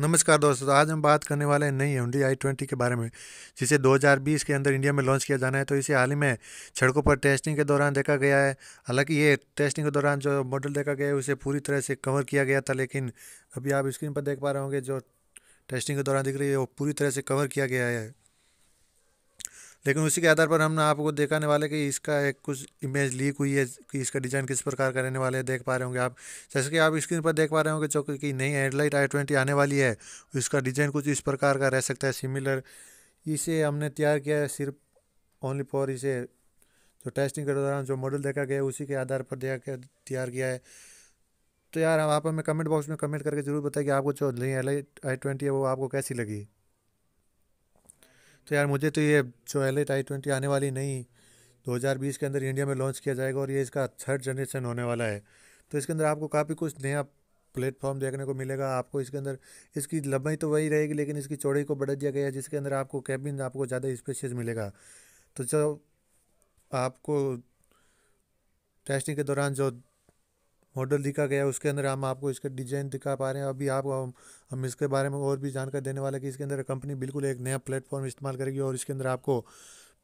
नमस्कार दोस्तों आज हम बात करने वाले हैं नई हंडी आई ट्वेंटी के बारे में जिसे 2020 के अंदर इंडिया में लॉन्च किया जाना है तो इसे हाल ही में सड़कों पर टेस्टिंग के दौरान देखा गया है हालांकि ये टेस्टिंग के दौरान जो मॉडल देखा गया है उसे पूरी तरह से कवर किया गया था लेकिन अभी आप स्क्रीन पर देख पा रहे होंगे जो टेस्टिंग के दौरान दिख रही है वो पूरी तरह से कवर किया गया है लेकिन उसी के आधार पर हम आपको देखाने वाले कि इसका एक कुछ इमेज लीक हुई है कि इसका डिज़ाइन किस प्रकार का रहने वाले है देख पा रहे होंगे आप जैसे कि आप स्क्रीन पर देख पा रहे होंगे जो कि नई हेडलाइट आई ट्वेंटी आने वाली है उसका डिज़ाइन कुछ इस प्रकार का रह सकता है सिमिलर इसे हमने तैयार किया है सिर्फ ओनली फॉर इसे जो टेस्टिंग के दौरान जो मॉडल देखा गया उसी के आधार पर देखा गया तैयार किया है तो यार आप हमें कमेंट बॉक्स में कमेंट करके ज़रूर बताइए कि आपको जो नई आई ट्वेंटी है वो आपको कैसी लगी तो यार मुझे तो ये जो एल एट आई ट्वेंटी आने वाली नहीं 2020 के अंदर इंडिया में लॉन्च किया जाएगा और ये इसका थर्ड जनरेशन होने वाला है तो इसके अंदर आपको काफ़ी कुछ नया प्लेटफॉर्म देखने को मिलेगा आपको इसके अंदर इसकी लंबाई तो वही रहेगी लेकिन इसकी चौड़ाई को बढ़ा दिया गया है जिसके अंदर आपको कैबिन आपको ज़्यादा स्पेशियस मिलेगा तो जो आपको टेस्टिंग के दौरान जो मॉडल दिखा गया उसके अंदर हम आपको इसका डिज़ाइन दिखा पा रहे हैं अभी आप हम इसके बारे में और भी जानकारी देने वाले कि इसके अंदर कंपनी बिल्कुल एक नया प्लेटफॉर्म इस्तेमाल करेगी और इसके अंदर आपको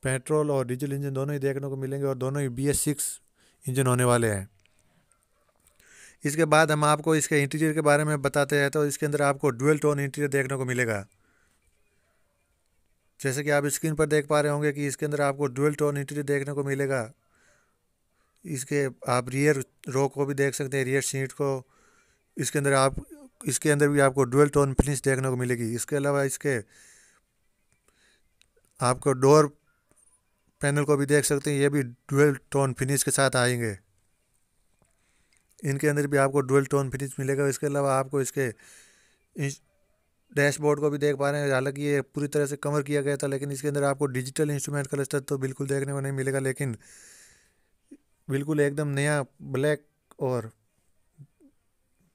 पेट्रोल और डीजल इंजन दोनों ही देखने को मिलेंगे और दोनों ही बी एस सिक्स इंजन होने वाले हैं इसके बाद हम आपको इसके इंटीरियर के बारे में बताते हैं तो इसके अंदर आपको डुअल टोन इंटीरियर देखने को मिलेगा जैसे कि आप स्क्रीन पर देख पा रहे होंगे कि इसके अंदर आपको डुअल टोन इंटीरियर देखने को मिलेगा इसके आप रियर रो को भी देख सकते हैं रियर सीट को इसके अंदर आप इसके अंदर भी आपको डुअल टोन फिनिश देखने को मिलेगी इसके अलावा इसके आपको डोर पैनल को भी देख सकते हैं ये भी डुअल टोन फिनिश के साथ आएंगे इनके अंदर भी आपको डुअल टोन फिनिश मिलेगा इसके अलावा आपको इसके डैशबोर्ड को भी देख पा रहे हैं हालांकि ये पूरी तरह से कवर किया गया था लेकिन इसके अंदर आपको डिजिटल इंस्ट्रूमेंट क्लस्टर तो बिल्कुल देखने को नहीं मिलेगा लेकिन बिल्कुल एकदम नया ब्लैक और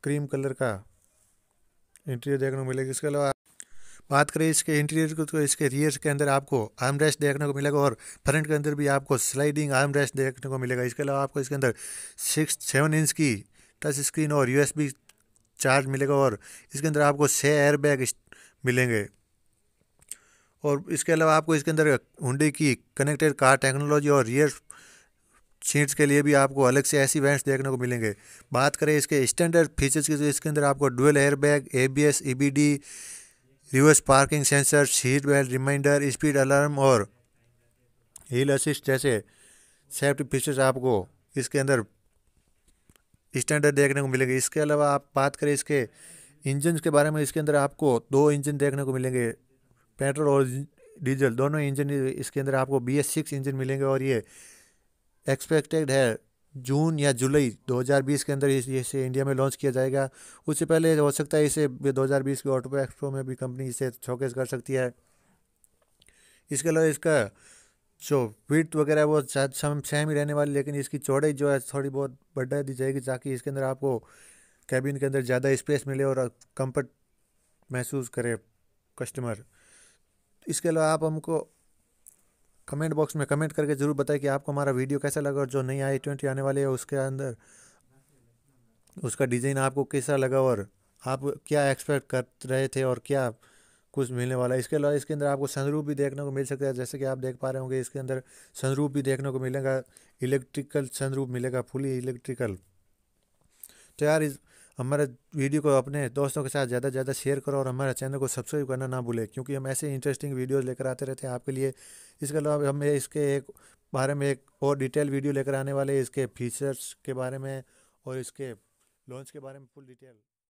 क्रीम कलर का इंटीरियर देखने को मिलेगा इसके अलावा बात करें इसके इंटीरियर को तो इसके रियर के अंदर आपको आर्म रेस्ट देखने को मिलेगा और फ्रंट के अंदर भी आपको स्लाइडिंग आर्म रेस्ट देखने को मिलेगा इसके अलावा आपको इसके अंदर सिक्स सेवन इंच की टच स्क्रीन और यूएसबी चार्ज मिलेगा और इसके अंदर आपको छः एयर बैग मिलेंगे और इसके अलावा आपको इसके अंदर हुडे की कनेक्टेड कार टेक्नोलॉजी और रियर सीट्स के लिए भी आपको अलग से ऐसी वेंट्स देखने को मिलेंगे बात करें इसके स्टैंडर्ड फीचर्स की तो इसके अंदर आपको dual airbag A B S E B D reverse parking sensor seat belt reminder speed alarm और हील असिस्ट जैसे सेफ्टी फीचर्स आपको इसके अंदर स्टैंडर्ड देखने को मिलेंगे इसके अलावा आप बात करें इसके इंजन के बारे में इसके अंदर आपको दो इंजन देखने को मिलेंगे पेट्रोल और डीजल दोनों इंजन इसके अंदर आपको बी एस सिक्स इंजन मिलेंगे और ये एक्सपेक्टेड है जून या जुलाई 2020 के अंदर इसे इंडिया में लॉन्च किया जाएगा उससे पहले हो सकता है इसे 2020 के ऑटो एक्सपो में भी कंपनी इसे शोकेस कर सकती है इसके अलावा इसका जो विथ वगैरह वो सेम सेम ही रहने वाली लेकिन इसकी चौड़ाई जो है थोड़ी बहुत बढ़ा दी जाएगी ताकि इसके अंदर आपको कैबिन के अंदर ज़्यादा स्पेस मिले और कंफर्ट महसूस करे कस्टमर इसके अलावा आप हमको कमेंट बॉक्स में कमेंट करके ज़रूर बताएं कि आपको हमारा वीडियो कैसा लगा और जो नई आई ट्वेंटी आने वाली है उसके अंदर उसका डिज़ाइन आपको कैसा लगा और आप क्या एक्सपेक्ट कर रहे थे और क्या कुछ मिलने वाला है इसके अलावा इसके अंदर आपको सनरूफ भी देखने को मिल सकता है जैसे कि आप देख पा रहे होंगे इसके अंदर सनरूफ भी देखने को मिलेगा इलेक्ट्रिकल सनरूफ मिलेगा फुली इलेक्ट्रिकल तो यार इस हमारे वीडियो को अपने दोस्तों के साथ ज़्यादा से ज़्यादा शेयर करो और हमारे चैनल को सब्सक्राइब करना ना भूलें क्योंकि हम ऐसे इंटरेस्टिंग वीडियोज़ लेकर आते रहते हैं आपके लिए इसके अलावा हम इसके एक बारे में एक और डिटेल वीडियो लेकर आने वाले इसके फीचर्स के बारे में और इसके लॉन्च के बारे में फुल डिटेल